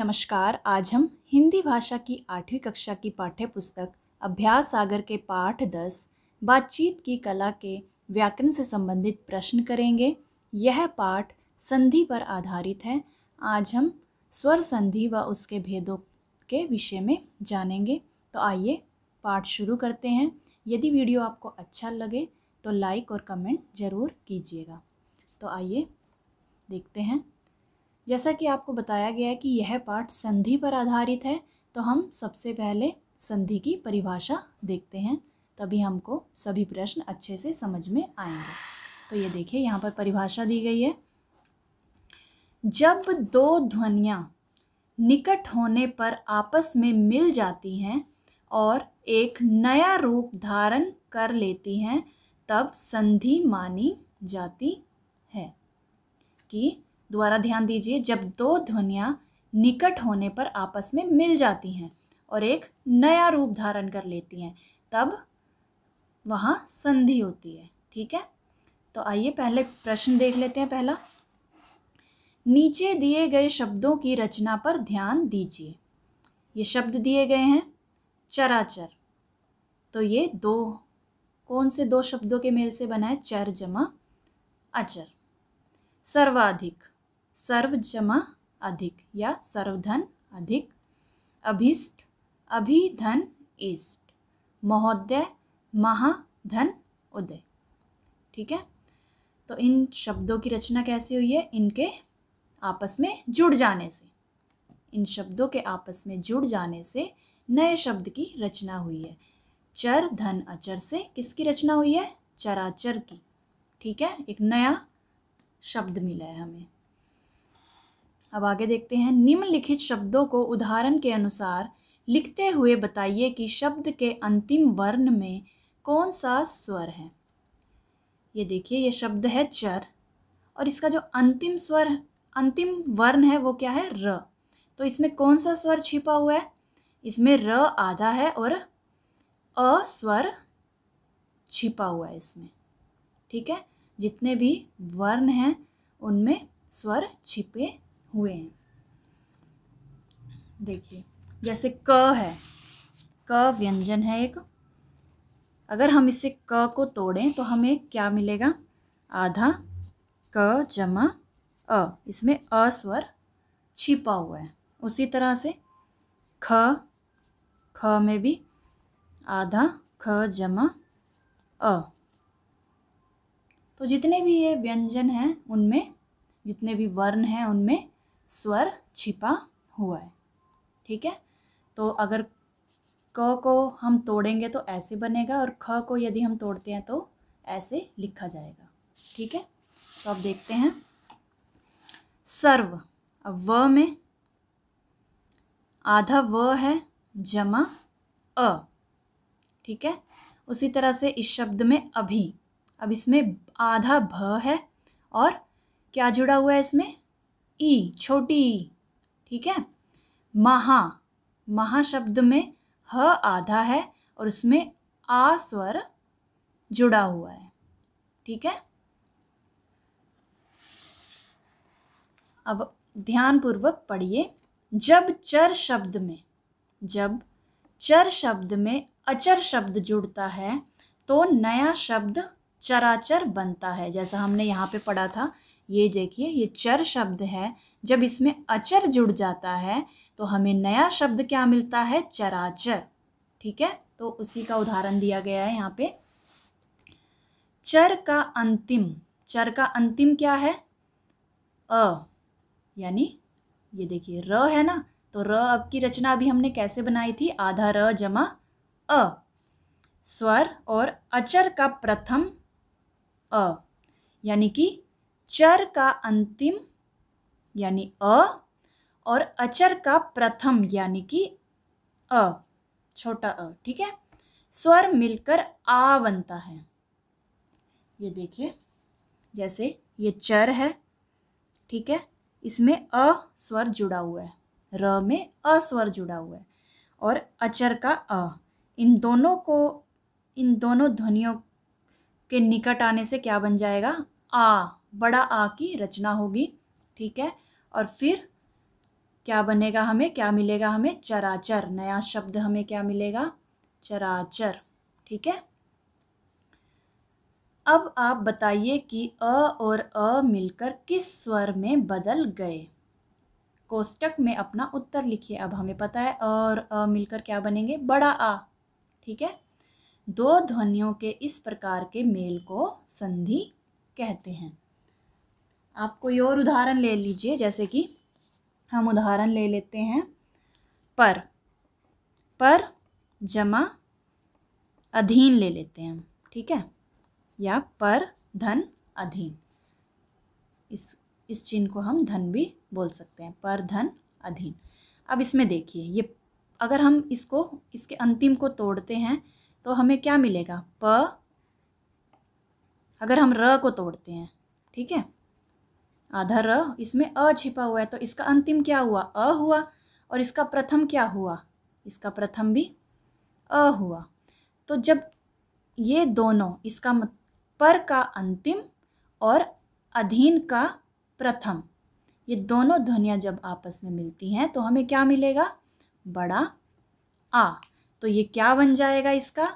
नमस्कार आज हम हिंदी भाषा की आठवीं कक्षा की पाठ्य पुस्तक अभ्यास सागर के पाठ दस बातचीत की कला के व्याकरण से संबंधित प्रश्न करेंगे यह पाठ संधि पर आधारित है आज हम स्वर संधि व उसके भेदों के विषय में जानेंगे तो आइए पाठ शुरू करते हैं यदि वीडियो आपको अच्छा लगे तो लाइक और कमेंट ज़रूर कीजिएगा तो आइए देखते हैं जैसा कि आपको बताया गया है कि यह पाठ संधि पर आधारित है तो हम सबसे पहले संधि की परिभाषा देखते हैं तभी हमको सभी प्रश्न अच्छे से समझ में आएंगे तो ये देखिए यहाँ पर परिभाषा दी गई है जब दो ध्वनियाँ निकट होने पर आपस में मिल जाती हैं और एक नया रूप धारण कर लेती हैं तब संधि मानी जाती है कि द्वारा ध्यान दीजिए जब दो ध्वनियाँ निकट होने पर आपस में मिल जाती हैं और एक नया रूप धारण कर लेती हैं तब वहाँ संधि होती है ठीक है तो आइए पहले प्रश्न देख लेते हैं पहला नीचे दिए गए शब्दों की रचना पर ध्यान दीजिए ये शब्द दिए गए हैं चराचर तो ये दो कौन से दो शब्दों के मेल से बना है चर जमा अचर सर्वाधिक सर्व जमा अधिक या सर्वधन अधिक अभिष्ट अभिधन इष्ट महोदय महाधन उदय ठीक है तो इन शब्दों की रचना कैसे हुई है इनके आपस में जुड़ जाने से इन शब्दों के आपस में जुड़ जाने से नए शब्द की रचना हुई है चर धन अचर से किसकी रचना हुई है चराचर की ठीक है एक नया शब्द मिला है हमें अब आगे देखते हैं निम्नलिखित शब्दों को उदाहरण के अनुसार लिखते हुए बताइए कि शब्द के अंतिम वर्ण में कौन सा स्वर है ये देखिए ये शब्द है चर और इसका जो अंतिम स्वर अंतिम वर्ण है वो क्या है र तो इसमें कौन सा स्वर छिपा हुआ है इसमें र आधा है और अ स्वर छिपा हुआ है इसमें ठीक है जितने भी वर्ण हैं उनमें स्वर छिपे हुए हैं देखिए जैसे क है क व्यंजन है एक अगर हम इसे क को तोड़ें तो हमें क्या मिलेगा आधा क जमा अ इसमें अस्वर छिपा हुआ है उसी तरह से ख ख में भी आधा ख जमा अ तो जितने भी ये व्यंजन हैं उनमें जितने भी वर्ण हैं उनमें स्वर छिपा हुआ है ठीक है तो अगर क को हम तोड़ेंगे तो ऐसे बनेगा और ख को यदि हम तोड़ते हैं तो ऐसे लिखा जाएगा ठीक है तो अब देखते हैं सर्व अब व में आधा व है जमा अ ठीक है उसी तरह से इस शब्द में अभी अब इसमें आधा भ है और क्या जुड़ा हुआ है इसमें ई छोटी ई ठीक है महा महा शब्द में ह आधा है और उसमें आ स्वर जुड़ा हुआ है ठीक है अब ध्यानपूर्वक पढ़िए जब चर शब्द में जब चर शब्द में अचर शब्द जुड़ता है तो नया शब्द चराचर बनता है जैसा हमने यहाँ पे पढ़ा था ये देखिए ये चर शब्द है जब इसमें अचर जुड़ जाता है तो हमें नया शब्द क्या मिलता है चराचर ठीक है तो उसी का उदाहरण दिया गया है यहाँ पे चर का अंतिम चर का अंतिम क्या है अ यानी ये देखिए र है ना तो र अब की रचना अभी हमने कैसे बनाई थी आधा र जमा अ स्वर और अचर का प्रथम अ यानी कि चर का अंतिम यानी अ और अचर का प्रथम यानी कि अ छोटा अ ठीक है स्वर मिलकर आ बनता है ये देखिए जैसे ये चर है ठीक है इसमें अ स्वर जुड़ा हुआ है र में अ स्वर जुड़ा हुआ है और अचर का अ इन दोनों को इन दोनों ध्वनियों के निकट आने से क्या बन जाएगा आ बड़ा आ की रचना होगी ठीक है और फिर क्या बनेगा हमें क्या मिलेगा हमें चराचर नया शब्द हमें क्या मिलेगा चराचर ठीक है अब आप बताइए कि अ और अ मिलकर किस स्वर में बदल गए कोष्टक में अपना उत्तर लिखिए अब हमें पता है अ और अ मिलकर क्या बनेंगे बड़ा आ ठीक है दो ध्वनियों के इस प्रकार के मेल को संधि कहते हैं आप कोई और उदाहरण ले लीजिए जैसे कि हम उदाहरण ले लेते हैं पर पर जमा अधीन ले लेते हैं हम ठीक है या पर धन अधीन इस इस चिन्ह को हम धन भी बोल सकते हैं पर धन अधीन अब इसमें देखिए ये अगर हम इसको इसके अंतिम को तोड़ते हैं तो हमें क्या मिलेगा प अगर हम र को तोड़ते हैं ठीक है आधा र इसमें अ छिपा हुआ है तो इसका अंतिम क्या हुआ अ हुआ और इसका प्रथम क्या हुआ इसका प्रथम भी अ हुआ तो जब ये दोनों इसका मत, पर का अंतिम और अधीन का प्रथम ये दोनों ध्वनियाँ जब आपस में मिलती हैं तो हमें क्या मिलेगा बड़ा आ तो ये क्या बन जाएगा इसका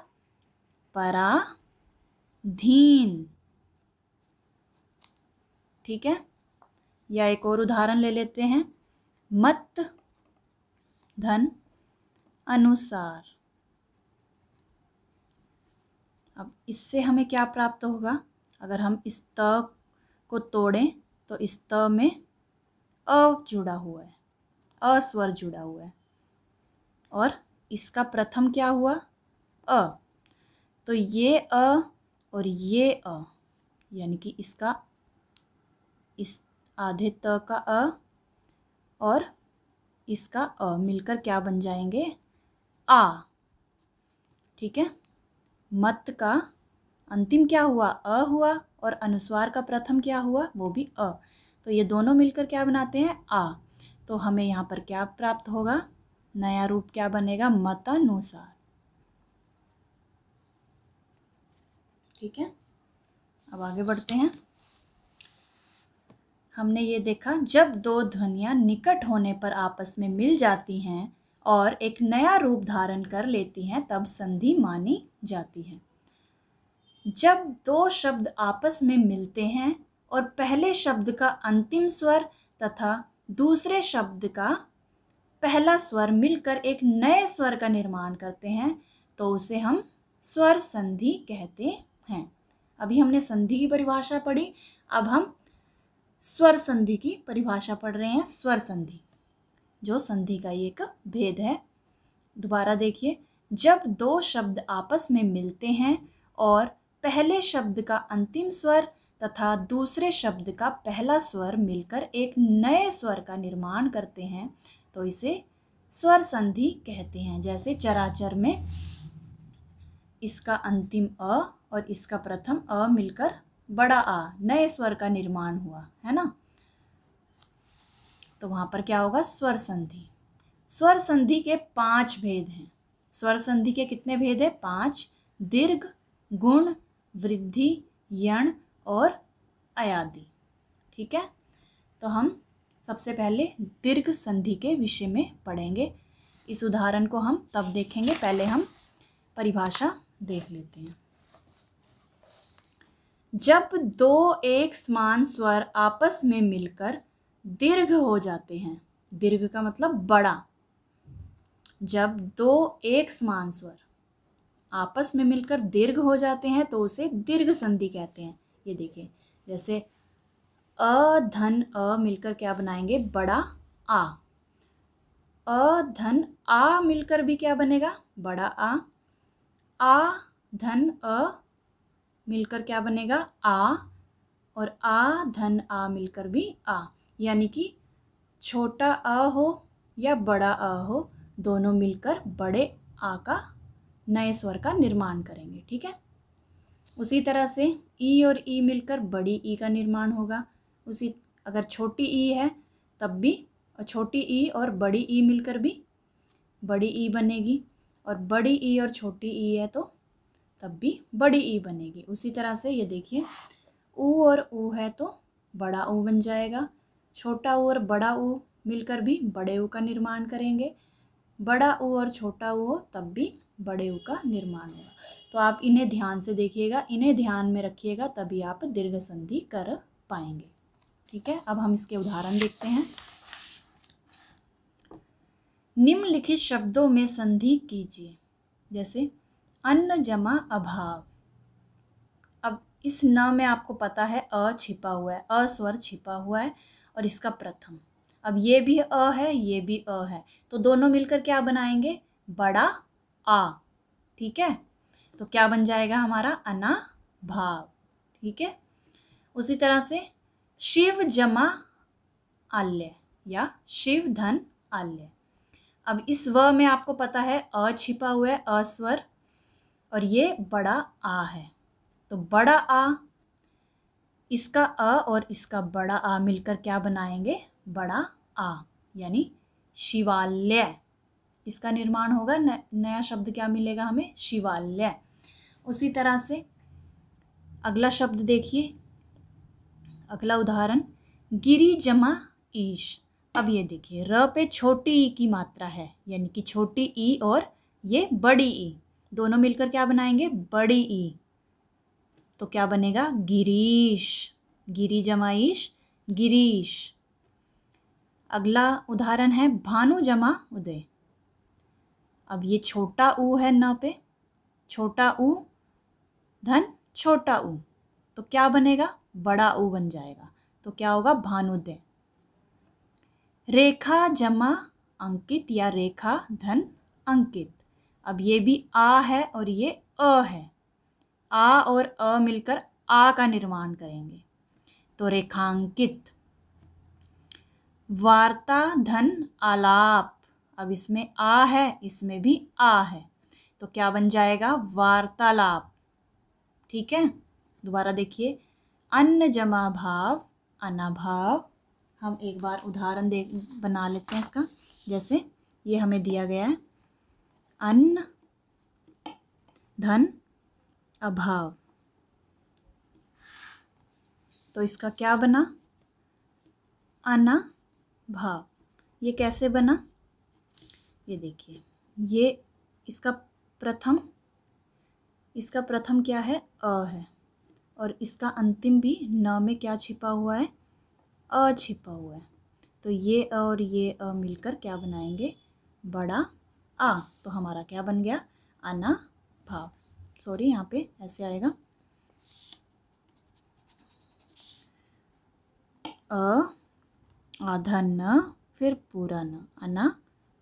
पराधीन ठीक है या एक और उदाहरण ले लेते हैं मत धन अनुसार अब इससे हमें क्या प्राप्त होगा अगर हम इस त को तोड़ें तो इस त में अ जुड़ा हुआ है अस्वर जुड़ा हुआ है और इसका प्रथम क्या हुआ अ तो ये अ और ये अ यानी कि इसका इस आधे त का अ और इसका अ मिलकर क्या बन जाएंगे आ ठीक है मत का अंतिम क्या हुआ अ हुआ और अनुस्वार का प्रथम क्या हुआ वो भी अ तो ये दोनों मिलकर क्या बनाते हैं आ तो हमें यहाँ पर क्या प्राप्त होगा नया रूप क्या बनेगा मतानुसार ठीक है अब आगे बढ़ते हैं हमने ये देखा जब दो ध्वनियाँ निकट होने पर आपस में मिल जाती हैं और एक नया रूप धारण कर लेती हैं तब संधि मानी जाती है जब दो शब्द आपस में मिलते हैं और पहले शब्द का अंतिम स्वर तथा दूसरे शब्द का पहला स्वर मिलकर एक नए स्वर का निर्माण करते हैं तो उसे हम स्वर संधि कहते हैं अभी हमने संधि की परिभाषा पढ़ी अब हम स्वर संधि की परिभाषा पढ़ रहे हैं स्वर संधि जो संधि का एक भेद है दोबारा देखिए जब दो शब्द आपस में मिलते हैं और पहले शब्द का अंतिम स्वर तथा दूसरे शब्द का पहला स्वर मिलकर एक नए स्वर का निर्माण करते हैं तो इसे स्वर संधि कहते हैं जैसे चराचर में इसका अंतिम अ और इसका प्रथम अ मिलकर बड़ा आ नए स्वर का निर्माण हुआ है ना तो वहाँ पर क्या होगा स्वर संधि स्वर संधि के पांच भेद हैं स्वर संधि के कितने भेद हैं पांच दीर्घ गुण वृद्धि यण और अयादि ठीक है तो हम सबसे पहले दीर्घ संधि के विषय में पढ़ेंगे इस उदाहरण को हम तब देखेंगे पहले हम परिभाषा देख लेते हैं जब दो एक समान स्वर आपस में मिलकर दीर्घ हो जाते हैं दीर्घ का मतलब बड़ा जब दो एक समान स्वर आपस में मिलकर दीर्घ हो जाते हैं तो उसे दीर्घ संधि कहते हैं ये देखिए जैसे अ धन अ मिलकर क्या बनाएंगे बड़ा आ अ धन आ मिलकर भी क्या बनेगा बड़ा आ आ धन अ मिलकर क्या बनेगा आ और आ धन आ मिलकर भी आ यानी कि छोटा अ हो या बड़ा अ हो दोनों मिलकर बड़े आ का नए स्वर का निर्माण करेंगे ठीक है उसी तरह से ई और ई मिलकर बड़ी ई का निर्माण होगा उसी अगर छोटी ई है तब भी और छोटी ई और बड़ी ई मिलकर भी बड़ी ई बनेगी और बड़ी ई और छोटी ई है तो तब भी बड़ी ई बनेगी उसी तरह से ये देखिए ऊ और ऊ है तो बड़ा ऊ बन जाएगा छोटा ऊ और बड़ा ऊ मिलकर भी बड़े ऊ का निर्माण करेंगे बड़ा ऊ और छोटा ऊ हो तब भी बड़े ऊ का निर्माण होगा तो आप इन्हें ध्यान से देखिएगा इन्हें ध्यान में रखिएगा तभी आप दीर्घ संधि कर पाएंगे ठीक है अब हम इसके उदाहरण देखते हैं निम्नलिखित शब्दों में संधि कीजिए जैसे अन्न जमा अभाव अब इस न में आपको पता है अ छिपा हुआ है अस्वर छिपा हुआ है और इसका प्रथम अब ये भी अ है ये भी अ है तो दोनों मिलकर क्या बनाएंगे बड़ा आ ठीक है तो क्या बन जाएगा हमारा अना भाव ठीक है उसी तरह से शिव जमा आल्य या शिव धन आल्य अब इस व में आपको पता है अ छिपा हुआ है अस्वर और ये बड़ा आ है तो बड़ा आ इसका अ और इसका बड़ा आ मिलकर क्या बनाएंगे बड़ा आ यानी शिवालय इसका निर्माण होगा न, नया शब्द क्या मिलेगा हमें शिवालय उसी तरह से अगला शब्द देखिए अगला उदाहरण गिरी जमा ईश अब ये देखिए र पे छोटी ई की मात्रा है यानी कि छोटी ई और ये बड़ी ई दोनों मिलकर क्या बनाएंगे बड़ी ई तो क्या बनेगा गिरीश गिरी जमाईश गिरीश अगला उदाहरण है भानु जमा उदय अब ये छोटा ऊ है न पे छोटा ऊ धन छोटा ऊ तो क्या बनेगा बड़ा ऊ बन जाएगा तो क्या होगा भानुदय रेखा जमा अंकित या रेखा धन अंकित अब ये भी आ है और ये अ है आ और अ मिलकर आ का निर्माण करेंगे तो रेखांकित वार्ता धन आलाप अब इसमें आ है इसमें भी आ है तो क्या बन जाएगा वार्तालाप ठीक है दोबारा देखिए अन्न जमा भाव अनाभाव हम एक बार उदाहरण दे बना लेते हैं इसका जैसे ये हमें दिया गया है अन्न धन अभाव तो इसका क्या बना अना भाव ये कैसे बना ये देखिए ये इसका प्रथम इसका प्रथम क्या है अ है और इसका अंतिम भी न में क्या छिपा हुआ है अ छिपा हुआ है तो ये अ और ये अ मिलकर क्या बनाएंगे बड़ा आ तो हमारा क्या बन गया अना भाव सॉरी यहाँ पे ऐसे आएगा अ आधा न फिर पूरा न अना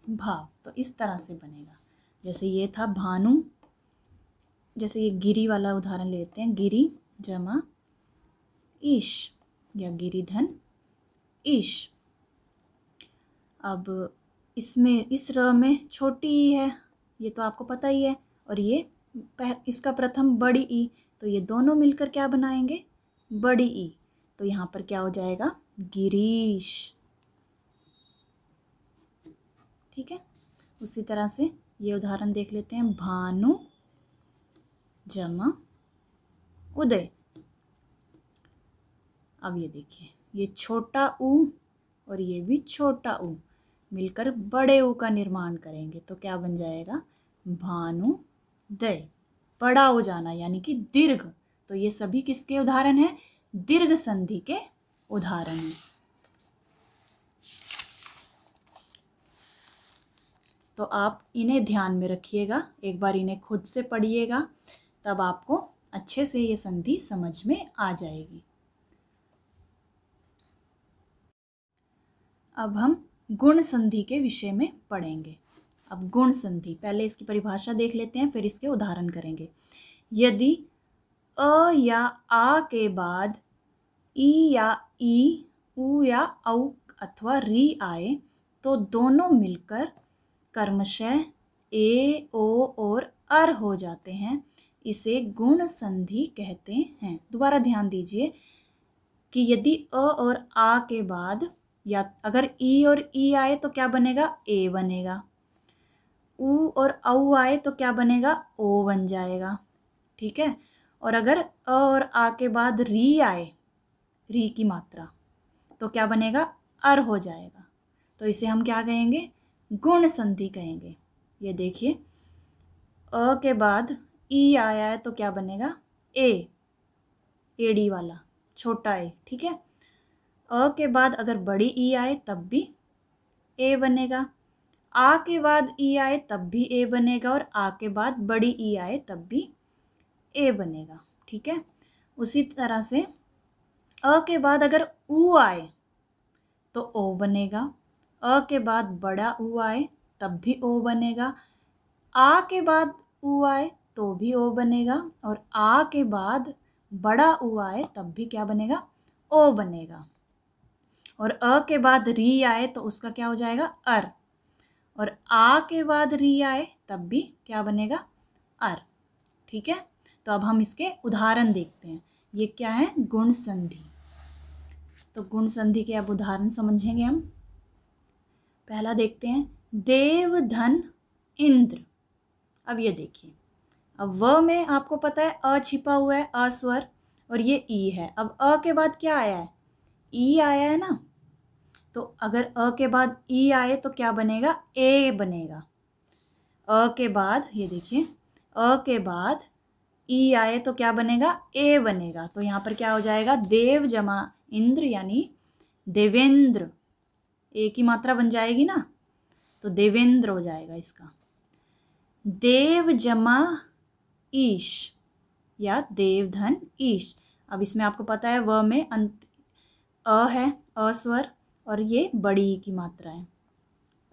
भाव तो इस तरह से बनेगा जैसे ये था भानु जैसे ये गिरी वाला उदाहरण लेते हैं गिरी जमा ईश या धन ईश अब इसमें इस र में छोटी ई है ये तो आपको पता ही है और ये पह इसका प्रथम बड़ी ई तो ये दोनों मिलकर क्या बनाएंगे बड़ी ई तो यहाँ पर क्या हो जाएगा गिरीश ठीक है उसी तरह से ये उदाहरण देख लेते हैं भानु जमा उदय अब ये देखिए ये छोटा ऊ और ये भी छोटा ऊ मिलकर बड़े ऊ का निर्माण करेंगे तो क्या बन जाएगा भानुदय बड़ा हो जाना यानी कि दीर्घ तो ये सभी किसके उदाहरण हैं दीर्घ संधि के उदाहरण हैं तो आप इन्हें ध्यान में रखिएगा एक बार इन्हें खुद से पढ़िएगा तब आपको अच्छे से ये संधि समझ में आ जाएगी अब हम गुण संधि के विषय में पढ़ेंगे अब गुण संधि पहले इसकी परिभाषा देख लेते हैं फिर इसके उदाहरण करेंगे यदि अ या आ के बाद ई या ई ऊ या औ अथवा री आए तो दोनों मिलकर कर्मशः ए ओ और अर हो जाते हैं इसे गुण संधि कहते हैं दोबारा ध्यान दीजिए कि यदि अ और आ के बाद या अगर ई e और ई e आए तो क्या बनेगा ए बनेगा ऊ और औ आए तो क्या बनेगा ओ बन जाएगा ठीक है और अगर अ और आ के बाद री आए री की मात्रा तो क्या बनेगा अर हो जाएगा तो इसे हम क्या कहेंगे गुण संधि कहेंगे ये देखिए अ के बाद ई e आया है तो क्या बनेगा ए एडी वाला छोटा ए ठीक है अ के बाद अगर बड़ी ई आए तब भी ए बनेगा आ के बाद ई आए तब भी ए बनेगा और आ के बाद बड़ी ई आए तब भी ए बनेगा ठीक है उसी तरह से अ के बाद अगर ऊ आए तो ओ बनेगा अ के बाद बड़ा ऊ आए तब भी ओ बनेगा आ के बाद ऊ आए तो भी ओ बनेगा और आ के बाद बड़ा ऊ आए तब भी क्या बनेगा ओ बनेगा और अ के बाद री आए तो उसका क्या हो जाएगा अर और आ के बाद री आए तब भी क्या बनेगा अर ठीक है तो अब हम इसके उदाहरण देखते हैं ये क्या है गुण संधि तो गुण संधि के अब उदाहरण समझेंगे हम पहला देखते हैं देव धन इंद्र अब ये देखिए अब व में आपको पता है अ छिपा हुआ है अस्वर और ये ई है अब अ के बाद क्या आया है ई आया है ना तो अगर अ के बाद ई आए तो क्या बनेगा ए बनेगा अ के बाद ये देखिए अ के बाद ई आए तो क्या बनेगा ए बनेगा तो यहाँ पर क्या हो जाएगा देव जमा इंद्र यानी देवेंद्र ए की मात्रा बन जाएगी ना तो देवेंद्र हो जाएगा इसका देव जमा ईश या देवधन ईश अब इसमें आपको पता है व में अंत अ है अस्वर और ये बड़ी ई की मात्रा है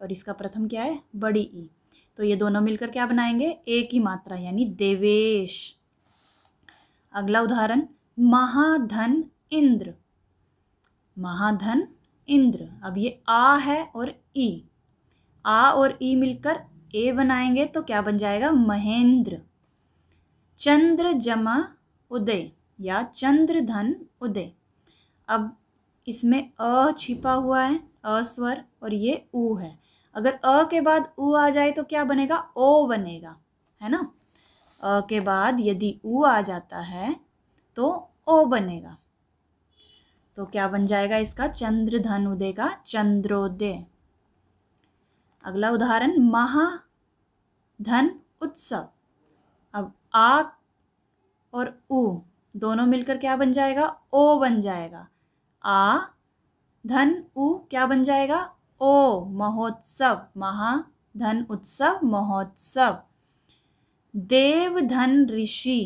और इसका प्रथम क्या है बड़ी ई तो ये दोनों मिलकर क्या बनाएंगे ए की मात्रा यानी देवेश अगला उदाहरण महाधन इंद्र महाधन इंद्र अब ये आ है और ई आ और ई मिलकर ए बनाएंगे तो क्या बन जाएगा महेंद्र चंद्र जमा उदय या चंद्र धन उदय अब इसमें अ छिपा हुआ है अस्वर और ये ऊ है अगर अ के बाद उ आ जाए तो क्या बनेगा ओ बनेगा है ना अ के बाद यदि ऊ आ जाता है तो ओ बनेगा तो क्या बन जाएगा इसका चंद्र धन उदय का चंद्रोदय अगला उदाहरण महा धन उत्सव अब आ और उ दोनों मिलकर क्या बन जाएगा ओ बन जाएगा आ धन उ क्या बन जाएगा ओ महोत्सव महा धन उत्सव महोत्सव देव धन ऋषि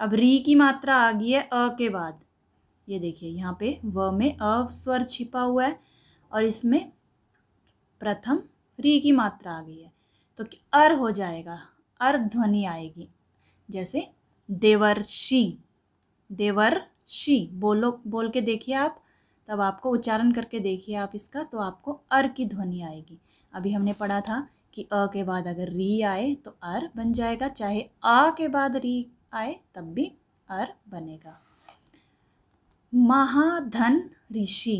अब री की मात्रा आ गई है अ के बाद ये देखिए यहाँ पे व में अ स्वर छिपा हुआ है और इसमें प्रथम री की मात्रा आ गई है तो अर हो जाएगा अर ध्वनि आएगी जैसे देवर्षि देवर शी बोलो बोल के देखिए आप तब आपको उच्चारण करके देखिए आप इसका तो आपको अर की ध्वनि आएगी अभी हमने पढ़ा था कि अ के बाद अगर री आए तो अर बन जाएगा चाहे आ के बाद री आए तब भी अर बनेगा महाधन ऋषि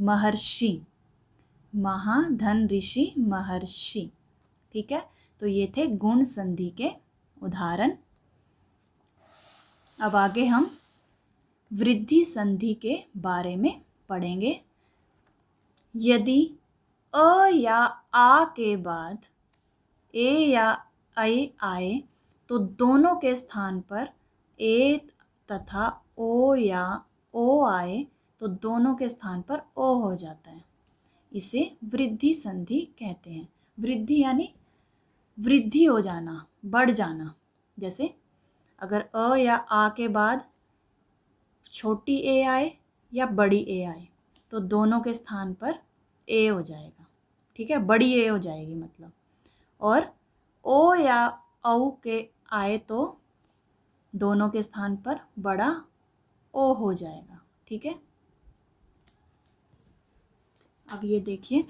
महर्षि महाधन ऋषि महर्षि ठीक है तो ये थे गुण संधि के उदाहरण अब आगे हम वृद्धि संधि के बारे में पढ़ेंगे यदि अ या आ के बाद ए या ऐ आए तो दोनों के स्थान पर ए तथा ओ या ओ आए तो दोनों के स्थान पर ओ हो जाता है इसे वृद्धि संधि कहते हैं वृद्धि यानी वृद्धि हो जाना बढ़ जाना जैसे अगर अ या आ के बाद छोटी ए आए या बड़ी ए आए तो दोनों के स्थान पर ए हो जाएगा ठीक है बड़ी ए हो जाएगी मतलब और ओ या औ के आए तो दोनों के स्थान पर बड़ा ओ हो जाएगा ठीक है अब ये देखिए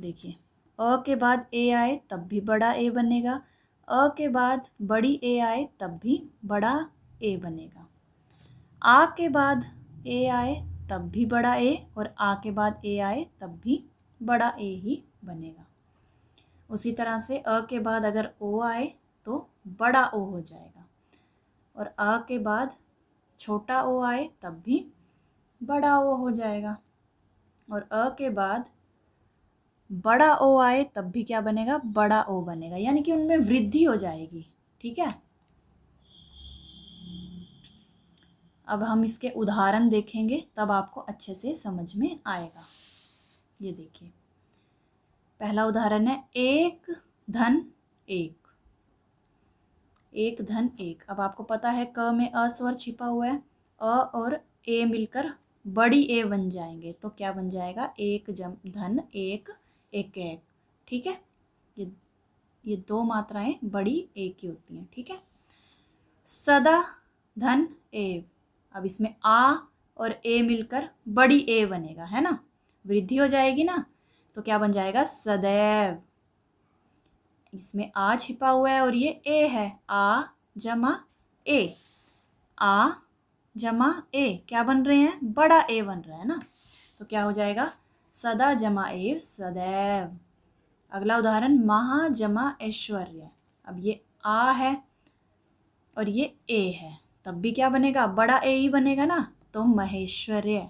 देखिए अ के बाद ए आए तब भी बड़ा ए बनेगा अ के बाद बड़ी ए आए तब भी बड़ा ए बनेगा आ के बाद ए आए तब भी बड़ा ए और आ के बाद ए आए तब भी बड़ा ए ही बनेगा उसी तरह से अ के बाद अगर ओ आए तो बड़ा ओ हो जाएगा और अ के बाद छोटा ओ आए तब भी बड़ा ओ हो जाएगा और अ के बाद बड़ा ओ आए तब भी क्या बनेगा बड़ा ओ बनेगा यानी कि उनमें वृद्धि हो जाएगी ठीक है अब हम इसके उदाहरण देखेंगे तब आपको अच्छे से समझ में आएगा ये देखिए पहला उदाहरण है एक धन एक एक धन एक अब आपको पता है क में अस्वर छिपा हुआ है अ और ए मिलकर बड़ी ए बन जाएंगे तो क्या बन जाएगा एक जम धन एक एक एक ठीक है ये ये दो मात्राएं बड़ी ए की होती हैं ठीक है सदा धन एक अब इसमें आ और ए मिलकर बड़ी ए बनेगा है ना वृद्धि हो जाएगी ना तो क्या बन जाएगा सदैव इसमें आ छिपा हुआ है और ये ए है आ जमा ए आ जमा ए क्या बन रहे हैं बड़ा ए बन रहा है ना तो क्या हो जाएगा सदा जमा ए सदैव अगला उदाहरण महा जमा ऐश्वर्य अब ये आ है और ये ए है तब भी क्या बनेगा बड़ा ए ही बनेगा ना तो महेश्वर्य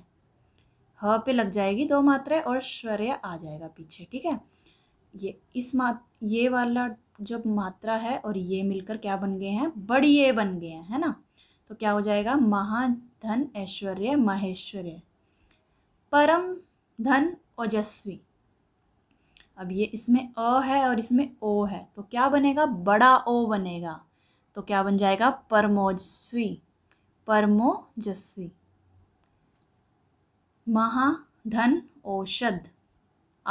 ह पे लग जाएगी दो मात्रा और श्वर्य आ जाएगा पीछे ठीक है ये इस मात ये वाला जब मात्रा है और ये मिलकर क्या बन गए हैं बड़ी ए बन गए हैं है ना तो क्या हो जाएगा महाधन ऐश्वर्य महेश्वर्य परम धन ओजस्वी अब ये इसमें अ है और इसमें ओ है तो क्या बनेगा बड़ा ओ बनेगा तो क्या बन जाएगा परमोजस्वी परमोजस्वी महाधन औषध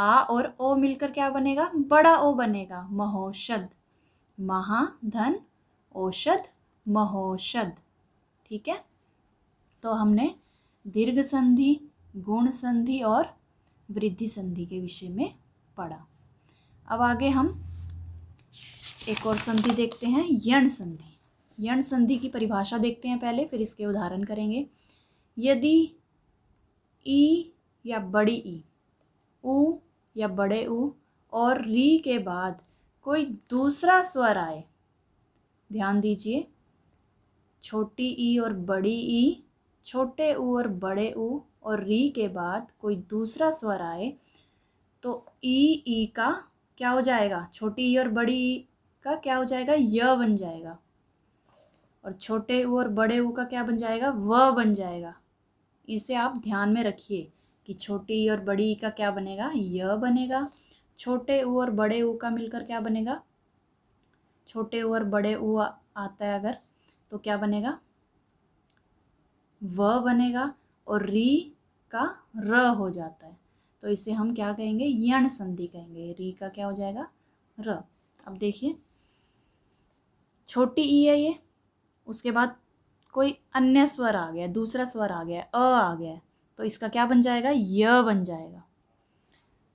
आ और ओ मिलकर क्या बनेगा बड़ा ओ बनेगा महोषध महाधन औषध महोषध ठीक है तो हमने दीर्घ संधि गुण संधि और वृद्धि संधि के विषय में पढ़ा अब आगे हम एक और संधि देखते हैं यण संधि यण संधि की परिभाषा देखते हैं पहले फिर इसके उदाहरण करेंगे यदि ई या बड़ी ई उ या बड़े ऊ और री के बाद कोई दूसरा स्वर आए ध्यान दीजिए छोटी ई और बड़ी ई छोटे ऊ और बड़े ऊ और री के बाद कोई दूसरा स्वर आए तो ई ई का क्या हो जाएगा छोटी ई और बड़ी ई का क्या हो जाएगा य बन जाएगा और छोटे ऊ और बड़े ऊ का क्या बन जाएगा व बन जाएगा इसे आप ध्यान में रखिए कि छोटी और बड़ी का क्या बनेगा य बनेगा छोटे ऊ और बड़े ऊ का मिलकर क्या बनेगा छोटे ऊ और बड़े ऊ आता है अगर तो क्या बनेगा व बनेगा और री का र हो जाता है तो इसे हम क्या कहेंगे यण संधि कहेंगे री का क्या हो जाएगा र अब देखिए छोटी ई है ये उसके बाद कोई अन्य स्वर आ गया दूसरा स्वर आ गया अ आ गया तो इसका क्या बन जाएगा य बन जाएगा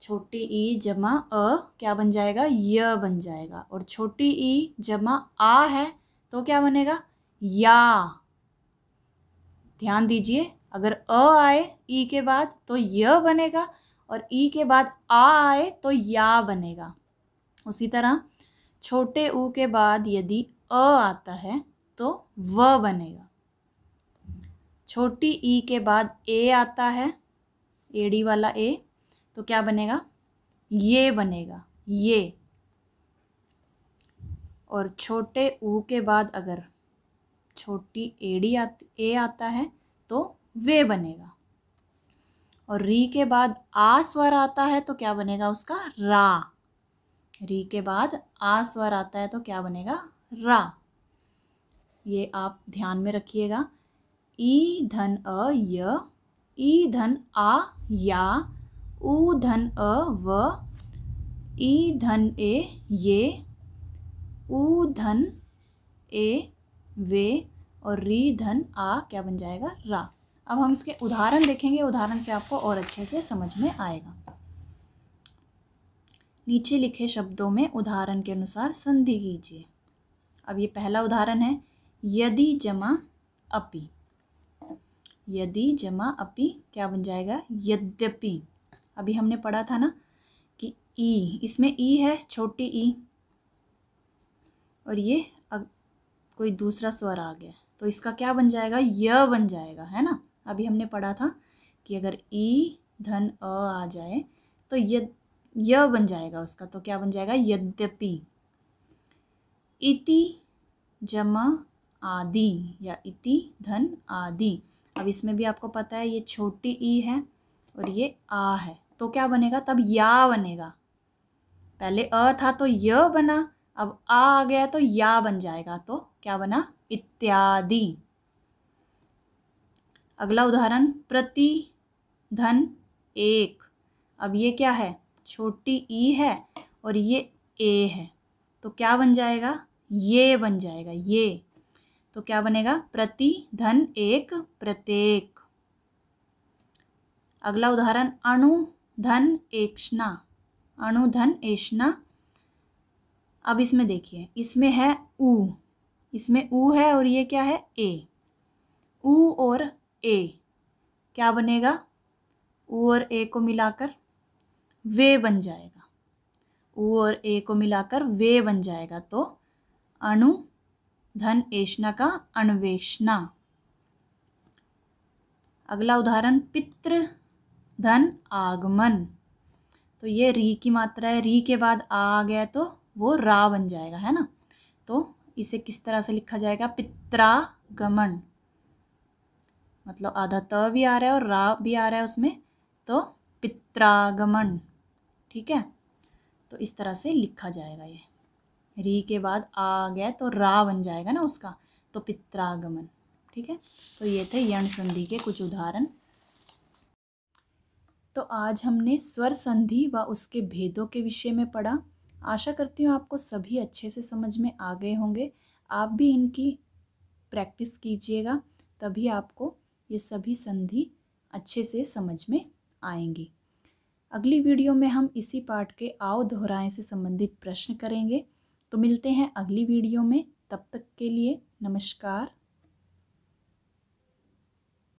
छोटी ई जमा अ क्या बन जाएगा य बन जाएगा और छोटी ई जमा आ है तो क्या बनेगा या ध्यान दीजिए अगर अ आए ई के बाद तो य बनेगा और ई के बाद आ आए तो या बनेगा उसी तरह छोटे ऊ के बाद यदि अ आता है तो व बनेगा छोटी ई के बाद ए आता है एडी वाला ए तो क्या बनेगा ये बनेगा ये और छोटे ऊ के बाद अगर छोटी एडी आती ए आता है तो वे बनेगा और री के बाद आ स्वर आता है तो क्या बनेगा उसका रा री के बाद आ स्वर आता है तो क्या बनेगा रा ये आप ध्यान में रखिएगा ई धन अ य ई धन आ या ऊ धन अ व ई धन ए ये उ धन ए वे और री धन आ क्या बन जाएगा रा अब हम इसके उदाहरण देखेंगे उदाहरण से आपको और अच्छे से समझ में आएगा नीचे लिखे शब्दों में उदाहरण के अनुसार संधि कीजिए अब ये पहला उदाहरण है यदि जमा अपि यदि जमा अपि क्या बन जाएगा यद्यपि अभी हमने पढ़ा था ना कि ई इसमें ई है छोटी ई और ये अग, कोई दूसरा स्वर आ गया तो इसका क्या बन जाएगा य बन जाएगा है ना अभी हमने पढ़ा था कि अगर ई धन अ आ जाए तो य य बन जाएगा उसका तो क्या बन जाएगा यद्यपि इति जमा आदि या इति धन आदि अब इसमें भी आपको पता है ये छोटी ई है और ये आ है तो क्या बनेगा तब या बनेगा पहले अ था तो य बना अब आ आ गया तो या बन जाएगा तो क्या बना इत्यादि अगला उदाहरण प्रति धन एक अब ये क्या है छोटी ई है और ये ए है तो क्या बन जाएगा ये बन जाएगा ये तो क्या बनेगा प्रति धन एक प्रत्येक अगला उदाहरण अणु धन एकष्णा अणु धन एष्णा अब इसमें देखिए इसमें है ऊ इसमें ऊ है और ये क्या है ए ऊ और ए क्या बनेगा ऊ और ए को मिलाकर वे बन जाएगा ओ और ए को मिलाकर वे बन जाएगा तो अणु धन एषणा का अन्वेषणा अगला उदाहरण पित्र धन आगमन तो ये री की मात्रा है री के बाद आ आ गया तो वो रा बन जाएगा है ना तो इसे किस तरह से लिखा जाएगा पित्रागमन मतलब आधा त भी आ रहा है और रा भी आ रहा है उसमें तो पित्रागमन ठीक है तो इस तरह से लिखा जाएगा ये री के बाद आ गया तो रा बन जाएगा ना उसका तो पित्रागमन ठीक है तो ये थे यण संधि के कुछ उदाहरण तो आज हमने स्वर संधि व उसके भेदों के विषय में पढ़ा आशा करती हूँ आपको सभी अच्छे से समझ में आ गए होंगे आप भी इनकी प्रैक्टिस कीजिएगा तभी आपको ये सभी संधि अच्छे से समझ में आएंगी अगली वीडियो में हम इसी पाठ के आओ दोहराएं से संबंधित प्रश्न करेंगे तो मिलते हैं अगली वीडियो में तब तक के लिए नमस्कार